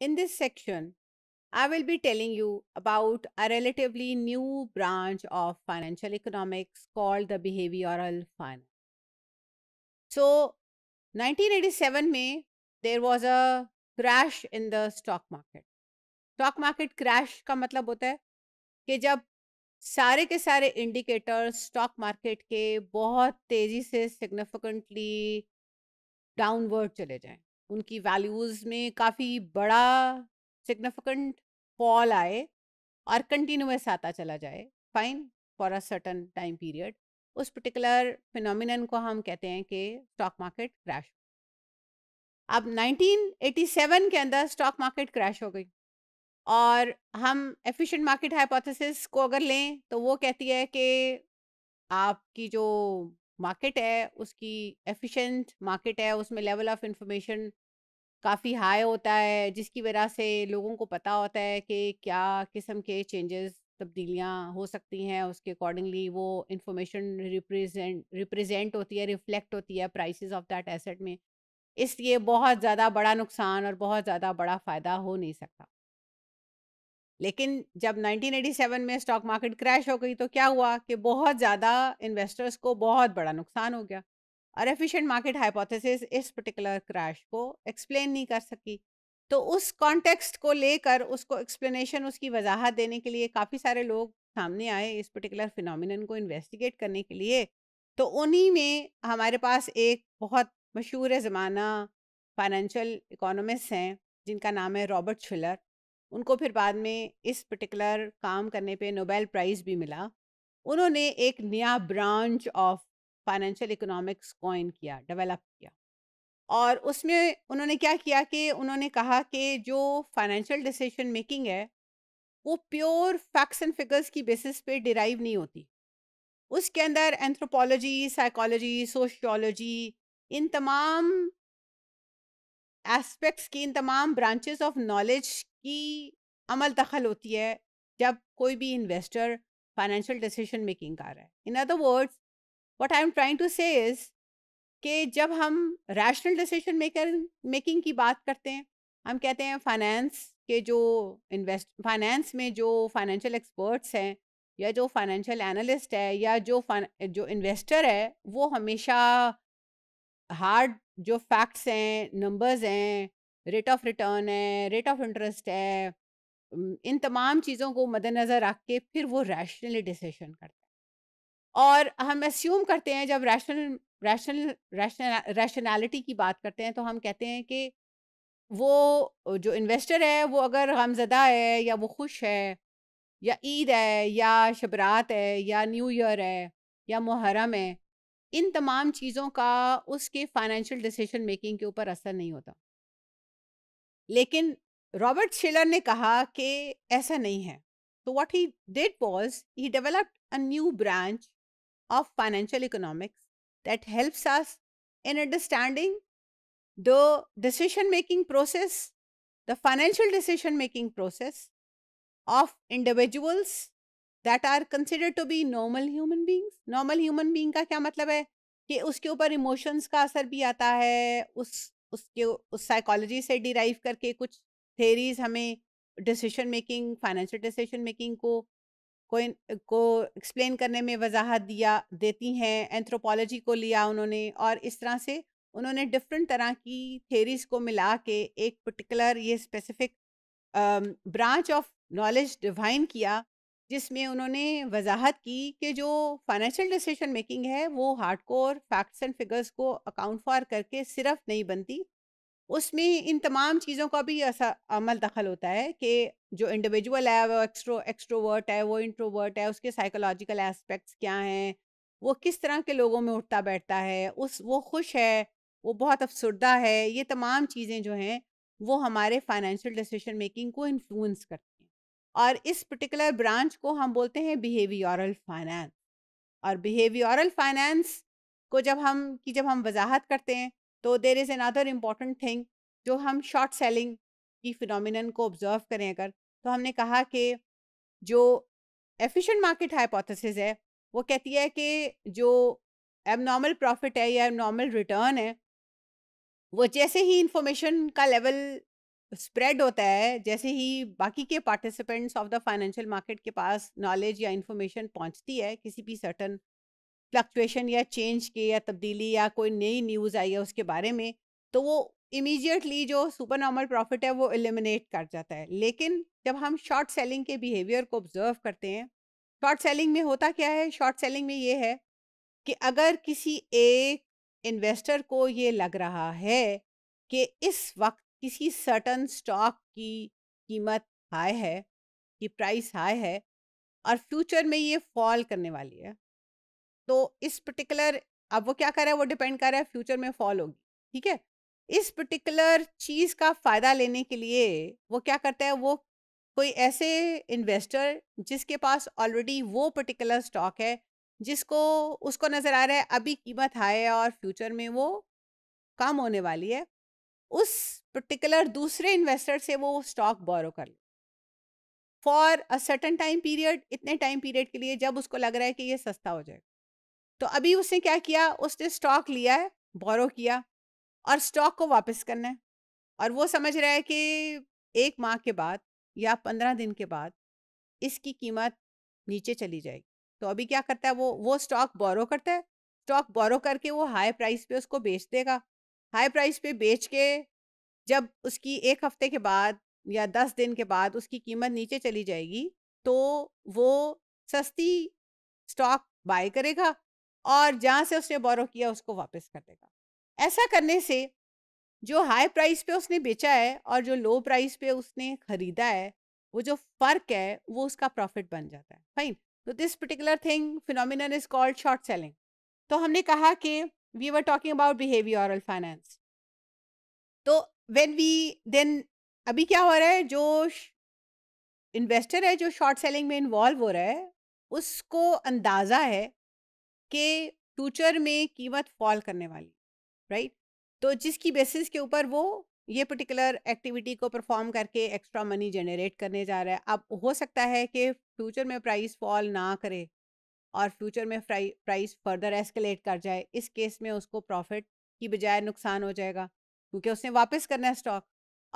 In this section, I will be telling you about a relatively new branch of financial economics called the behavioral finance. So, 1987 May, there was a crash in the stock market. Stock market crash ka matlab hota hai ki jab सारे के सारे indicators stock market के बहुत तेजी से significantly downward चले जाएं उनकी वैल्यूज़ में काफ़ी बड़ा सिग्निफिकेंट फॉल आए और कंटिन्यूस आता चला जाए fine for a certain time period उस पर्टिकुलर फिनोमिनन को हम कहते हैं कि स्टॉक मार्केट क्रैश अब 1987 के अंदर स्टॉक मार्केट क्रैश हो गई और हम एफिशिएंट मार्केट हाइपोथेसिस को अगर लें तो वो कहती है कि आपकी जो मार्केट है उसकी एफिशिएंट मार्केट है उसमें लेवल ऑफ इंफॉर्मेशन काफ़ी हाई होता है जिसकी वजह से लोगों को पता होता है कि क्या किस्म के चेंजेस तब्दीलियाँ हो सकती हैं उसके अकॉर्डिंगली वो इंफॉर्मेशन रिप्रेजेंट रिप्रेजेंट होती है रिफ्लेक्ट होती है प्राइसेस ऑफ दैट एसेट में इसलिए बहुत ज़्यादा बड़ा नुकसान और बहुत ज़्यादा बड़ा फ़ायदा हो नहीं सकता लेकिन जब 1987 में स्टॉक मार्केट क्रैश हो गई तो क्या हुआ कि बहुत ज़्यादा इन्वेस्टर्स को बहुत बड़ा नुकसान हो गया और एफिशिएंट मार्केट हाइपोथेसिस इस पर्टिकुलर क्रैश को एक्सप्लेन नहीं कर सकी तो उस कॉन्टेक्स्ट को लेकर उसको एक्सप्लेनेशन उसकी वजाहत देने के लिए काफ़ी सारे लोग सामने आए इस पर्टिकुलर फिनोमिनन को इन्वेस्टिगेट करने के लिए तो उन्हीं में हमारे पास एक बहुत मशहूर ज़माना फाइनेंशियल इकोनॉमिस्ट हैं जिनका नाम है रॉबर्ट छिलर उनको फिर बाद में इस पर्टिकुलर काम करने पे नोबेल प्राइज़ भी मिला उन्होंने एक नया branch of financial economics coin किया डेवलप किया और उसमें उन्होंने क्या किया कि उन्होंने कहा कि जो फाइनेंशियल डिसीजन मेकिंग है वो प्योर फैक्ट्स एंड फिगर्स की बेसिस पे डिराइव नहीं होती उसके अंदर एंथ्रोपोलॉजी साइकोलॉजी सोशियोलॉजी इन तमाम एस्पेक्ट्स की इन तमाम ब्रांचेस ऑफ नॉलेज की अमल दखल होती है जब कोई भी इन्वेस्टर फाइनेंशियल डिसीजन मेकिंग कर रहा है in other words what I am trying to say is कि जब हम रैशनल डिसीजन मेकर मेकिंग की बात करते हैं हम कहते हैं फाइनेंस के जो इन्वेस्ट फाइनेंस में जो फाइनेंशियल एक्सपर्ट्स हैं या जो फाइनेंशियल एनालिस्ट है या जो जो इन्वेस्टर है वो हमेशा हार्ड जो फैक्ट्स हैं नंबर्स हैं रेट ऑफ रिटर्न है रेट ऑफ इंटरेस्ट है इन तमाम चीज़ों को मद्दनज़र रख के फिर वो रैशनली डिसीशन करते हैं और हम अस्यूम करते हैं जब रैशनल रैशनल रैशनल रैशनैलिटी की बात करते हैं तो हम कहते हैं कि वो जो इन्वेस्टर है वो अगर गमजदा है या वो खुश है या ईद है या शबरात है या न्यू ईयर है या मुहर्रम है इन तमाम चीज़ों का उसके फाइनेंशियल डिसीजन मेकिंग के ऊपर असर नहीं होता लेकिन रॉबर्ट शिलर ने कहा कि ऐसा नहीं है तो what he did was he developed a new branch of financial economics that helps us in understanding the decision making process, the financial decision making process of individuals that are considered to be normal human beings. Normal human being ka kya matlab hai ki uske upar emotions ka asar bhi aata hai us uske us psychology se derive karke kuch theories hame decision making financial decision making ko को को explain करने में वजाहत दिया देती हैं anthropology को लिया उन्होंने और इस तरह से उन्होंने डिफरेंट तरह की थेरीज को मिला के एक पर्टिकुलर ये specific branch of knowledge define किया जिसमें उन्होंने वजाहत की कि जो फाइनेंशियल डिसीजन मेकिंग है वो हार्डकोर फैक्ट्स एंड फिगर्स को अकाउंट फॉर करके सिर्फ नहीं बनती उसमें इन तमाम चीज़ों का भी ऐसा अमल दखल होता है कि जो इंडिविजुअल है वो एक्स्ट्रो एक्स्ट्रोवर्ट है वो इंट्रोवर्ट है उसके साइकोलॉजिकल एस्पेक्ट्स क्या हैं वो किस तरह के लोगों में उठता बैठता है उस वो खुश है वो बहुत अफसरदा है ये तमाम चीज़ें जो हैं वो हमारे फाइनेंशियल डिसीजन मेकिंग को इन्फ्लुएंस करती हैं और इस पर्टिकुलर ब्रांच को हम बोलते हैं बिहेवियरल फाइनेंस और बिहेवियरल फाइनेंस को जब हम की जब हम वजाहत करते हैं तो there is another important thing जो हम शॉर्ट सेलिंग की फिनोमिनन को ऑब्जर्व करें अगर तो हमने कहा कि जो एफिशिएंट मार्केट हाइपोथेसिस है वो कहती है कि जो एबनॉर्मल प्रॉफिट है या एबनॉर्मल रिटर्न है वो जैसे ही इंफॉर्मेशन का लेवल स्प्रेड होता है जैसे ही बाकी के participants of the financial market के पास नॉलेज या इन्फॉर्मेशन पहुंचती है किसी भी सर्टन फ्लक्चुएशन या चेंज के या तब्दीली या कोई नई न्यूज़ आई है उसके बारे में तो वो इमीडिएटली जो सुपर नॉर्मल प्रॉफिट है वो एलिमिनेट कर जाता है लेकिन जब हम शॉर्ट सेलिंग के बिहेवियर को ऑब्जर्व करते हैं शॉर्ट सेलिंग में होता क्या है शॉर्ट सेलिंग में ये है कि अगर किसी एक इन्वेस्टर को ये लग रहा है कि इस वक्त किसी सर्टन स्टॉक की कीमत हाई है कि प्राइस हाई है और फ्यूचर में ये फॉल करने वाली है तो इस पर्टिकुलर अब वो क्या कर रहा है वो डिपेंड कर रहा है फ्यूचर में फॉल होगी ठीक है इस पर्टिकुलर चीज़ का फ़ायदा लेने के लिए वो क्या करता है वो कोई ऐसे इन्वेस्टर जिसके पास ऑलरेडी वो पर्टिकुलर स्टॉक है जिसको उसको नज़र आ रहा है अभी कीमत हाई है और फ्यूचर में वो कम होने वाली है उस पर्टिकुलर दूसरे इन्वेस्टर से वो स्टॉक बोरो कर ले for a certain time period इतने टाइम पीरियड के लिए जब उसको लग रहा है कि ये सस्ता हो जाएगा तो अभी उसने क्या किया उसने स्टॉक लिया है बोरो किया और स्टॉक को वापस करना है और वो समझ रहा है कि एक माह के बाद या पंद्रह दिन के बाद इसकी कीमत नीचे चली जाएगी तो अभी क्या करता है वो वो स्टॉक बोरो करता है स्टॉक बोरो करके वो हाई प्राइस पे उसको बेच देगा हाई प्राइस पे बेच के जब उसकी एक हफ्ते के बाद या दस दिन के बाद उसकी कीमत नीचे चली जाएगी तो वो सस्ती स्टॉक बाय करेगा और जहाँ से उसने बोरो किया उसको वापस कर देगा ऐसा करने से जो हाई प्राइस पे उसने बेचा है और जो लो प्राइस पे उसने खरीदा है वो जो फ़र्क है वो उसका प्रॉफिट बन जाता है फाइन तो this particular thing phenomenon is called short selling तो हमने कहा कि we were talking about behavioural finance तो वेन वी देन अभी क्या हो रहा है जो इन्वेस्टर है जो शॉर्ट सेलिंग में इन्वॉल्व हो रहा है उसको अंदाज़ा है के फ्यूचर में कीमत फॉल करने वाली राइट तो जिसकी बेसिस के ऊपर वो ये पर्टिकुलर एक्टिविटी को परफॉर्म करके एक्स्ट्रा मनी जनरेट करने जा रहा है अब हो सकता है कि फ्यूचर में प्राइस फॉल ना करे और फ्यूचर में प्राइस फर्दर एस्केलेट कर जाए इस केस में उसको प्रॉफिट की बजाय नुकसान हो जाएगा क्योंकि उसने वापस करना है स्टॉक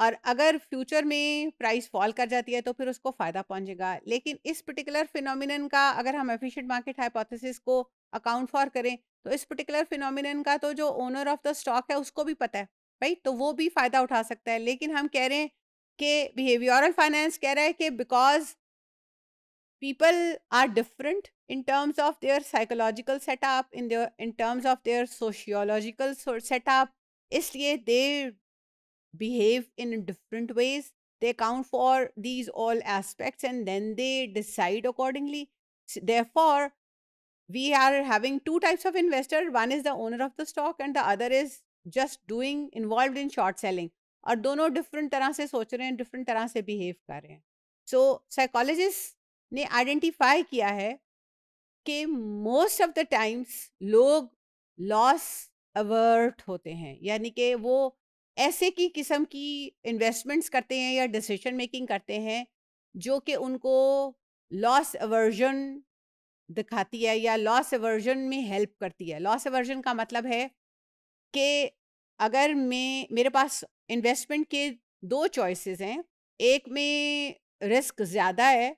और अगर फ्यूचर में प्राइस फॉल कर जाती है तो फिर उसको फ़ायदा पहुंचेगा लेकिन इस पर्टिकुलर फिनोमिनन का अगर हम एफिशिएंट मार्केट हाइपोथेसिस को अकाउंट फॉर करें तो इस पर्टिकुलर फिनोमिन का तो जो ओनर ऑफ द स्टॉक है उसको भी पता है भाई तो वो भी फ़ायदा उठा सकता है लेकिन हम कह रहे हैं कि बिहेवियरल फाइनेंस कह रहा है कि because people are different in terms of their psychological setup in in terms of their sociological setup इसलिए they behave in different ways they account for these all aspects and then they decide accordingly there we are having two types of investor one is the owner of the stock and the other is just doing involved in short selling और दोनों different तरह से सोच रहे हैं different तरह से behave कर रहे हैं सो साइकोलॉजिस्ट ने आइडेंटिफाई किया है कि मोस्ट ऑफ द टाइम्स लोग लॉस अवर्ट होते हैं यानी कि वो ऐसे की किस्म की इन्वेस्टमेंट्स करते हैं या डिसीजन मेकिंग करते हैं जो कि उनको लॉस अवर्जन दिखाती है या लॉस एवर्जन में हेल्प करती है लॉस एवर्जन का मतलब है कि अगर मैं मेरे पास इन्वेस्टमेंट के दो चॉइसेस हैं एक में रिस्क ज़्यादा है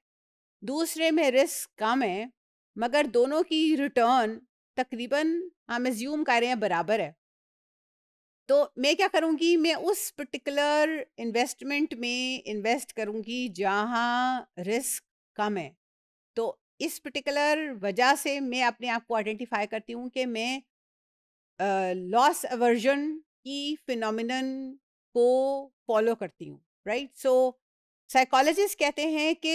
दूसरे में रिस्क कम है मगर दोनों की रिटर्न तकरीबन हम एज्यूम कर रहे हैं बराबर है तो मैं क्या करूँगी मैं उस पर्टिकुलर इन्वेस्टमेंट में इन्वेस्ट करूँगी जहाँ रिस्क कम है इस पर्टिकुलर वजह से मैं अपने आप को आइडेंटिफाई करती हूँ कि मैं लॉस अवर्जन की फिनोमिनन को फॉलो करती हूँ राइट सो साइकोलॉजिस्ट कहते हैं कि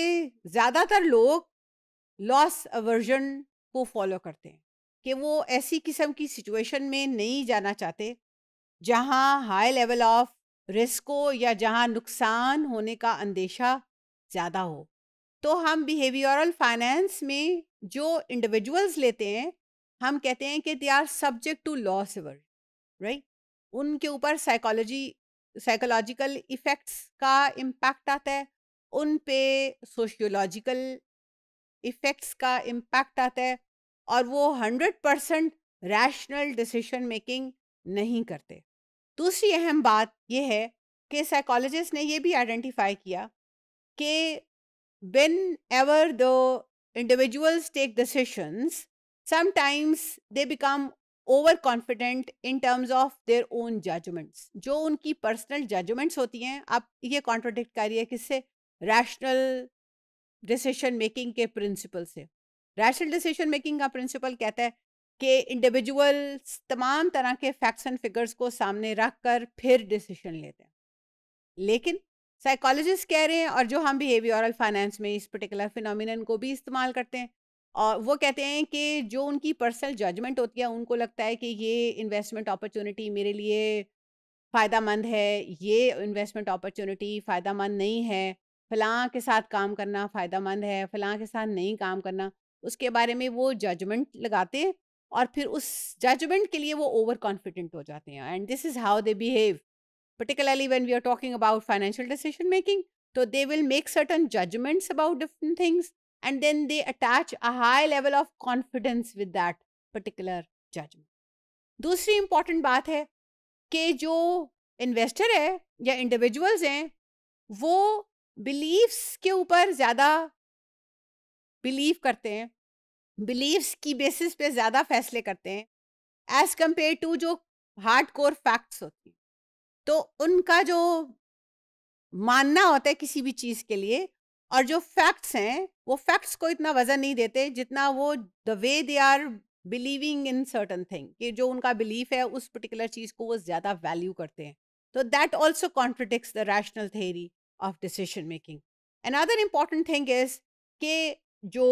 ज़्यादातर लोग लॉस अवर्जन को फॉलो करते हैं कि वो ऐसी किस्म की सिचुएशन में नहीं जाना चाहते जहाँ हाई लेवल ऑफ रिस्क हो या जहाँ नुकसान होने का अंदेशा ज़्यादा हो तो हम बिहेवियरल फाइनेंस में जो इंडिविजुअल्स लेते हैं हम कहते हैं कि they are subject to loss सिवर राइट उनके ऊपर साइकोलॉजी साइकोलॉजिकल इफ़ेक्ट्स का इम्पैक्ट आता है उन पे सोशियोलॉजिकल इफ़ेक्ट्स का इम्पैक्ट आता है और वो hundred percent rational decision making नहीं करते दूसरी अहम बात यह है कि साइकोलॉजिस्ट ने यह भी आइडेंटिफाई किया कि whenever the individuals take decisions, sometimes they become overconfident in terms of their own judgments जो उनकी पर्सनल जजमेंट्स होती हैं आप ये कॉन्ट्रोडिक्ट करिए किससे रैशनल डिसीशन मेकिंग के प्रिंसिपल से रैशनल डिसीशन मेकिंग का प्रिंसिपल कहता है कि इंडिविजुअल्स तमाम तरह के फैक्ट्स एंड फिगर्स को सामने रख कर फिर डिसीशन लेते हैं लेकिन साइकोलॉजिस्ट कह रहे हैं और जो हम बिहेवियरल फाइनेंस में इस पर्टिकुलर फिनोमिनन को भी इस्तेमाल करते हैं और वो कहते हैं कि जो उनकी पर्सनल जजमेंट होती है उनको लगता है कि ये इन्वेस्टमेंट अपॉर्चुनिटी मेरे लिए फ़ायदा है ये इन्वेस्टमेंट अपॉर्चुनिटी फ़ायदा नहीं है फ़लाँ के साथ काम करना फ़ायदा मंद है फ़लाँ के साथ नहीं काम करना उसके बारे में वो जजमेंट लगाते हैं और फिर उस जजमेंट के लिए वो ओवर कॉन्फिडेंट हो जाते हैं and this is how they behave particularly when we are talking about financial decision making. So they will make certain judgments about different things and then they attach a high level of confidence with that particular judgment. दूसरी important बात है कि जो investor है या individuals हैं वो beliefs के ऊपर ज़्यादा बिलीव करते हैं बिलीव्स की बेसिस पे ज़्यादा फैसले करते हैं एज़ कम्पेयर टू जो हार्ड कोर फैक्ट्स होती हैं तो उनका जो मानना होता है किसी भी चीज़ के लिए और जो फैक्ट्स हैं वो फैक्ट्स को इतना वजन नहीं देते जितना वो the way they are believing in certain thing कि जो उनका बिलीफ है उस पर्टिकुलर चीज़ को वो ज़्यादा वैल्यू करते हैं तो that also contradicts the rational theory of decision making and other important thing is के जो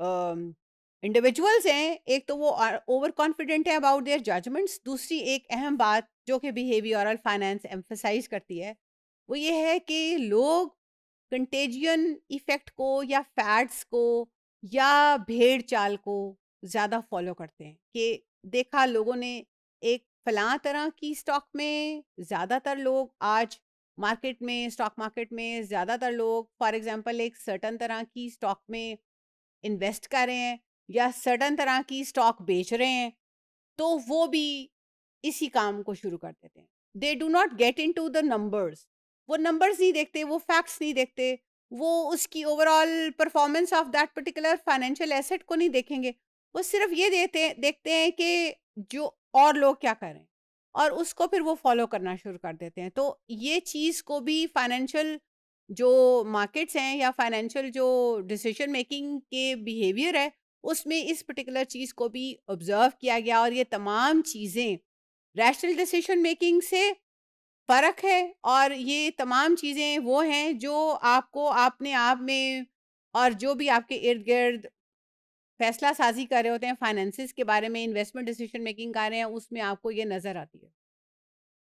इंडिविजुअल्स uh, हैं एक तो वो ओवर कॉन्फिडेंट है अबाउट देयर जजमेंट्स दूसरी एक अहम बात जो कि बिहेवियरल फाइनेंस एम्फोसाइज करती है वो ये है कि लोग कंटेजियन इफ़ेक्ट को या फैट्स को या भेड़ चाल को ज़्यादा फॉलो करते हैं कि देखा लोगों ने एक फलां तरह की स्टॉक में ज़्यादातर लोग आज मार्केट में स्टॉक मार्केट में ज़्यादातर लोग फॉर एग्जांपल एक सर्टन तरह की स्टॉक में इन्वेस्ट कर रहे हैं या सर्टन तरह की स्टॉक बेच रहे हैं तो वो भी इसी काम को शुरू कर देते हैं they do not get into the numbers वो नंबर्स नहीं देखते वो फैक्ट्स नहीं देखते वो उसकी overall performance of that particular financial asset को नहीं देखेंगे वो सिर्फ ये देते देखते हैं कि जो और लोग क्या करें और उसको फिर वो फॉलो करना शुरू कर देते हैं तो ये चीज़ को भी फाइनेंशियल जो मार्केट्स हैं या फाइनेंशियल जो डिसीजन मेकिंग के बिहेवियर है उसमें इस पर्टिकुलर चीज़ को भी ऑब्ज़र्व किया गया और ये तमाम चीज़ें रैशनल डिसीशन मेकिंग से फ़र्क है और ये तमाम चीज़ें वो हैं जो आपको अपने आप में और जो भी आपके इर्द गिर्द फैसला साजी कर रहे होते हैं फाइनेंसिस के बारे में इन्वेस्टमेंट डिसीजन मेकिंग कर रहे हैं उसमें आपको ये नज़र आती है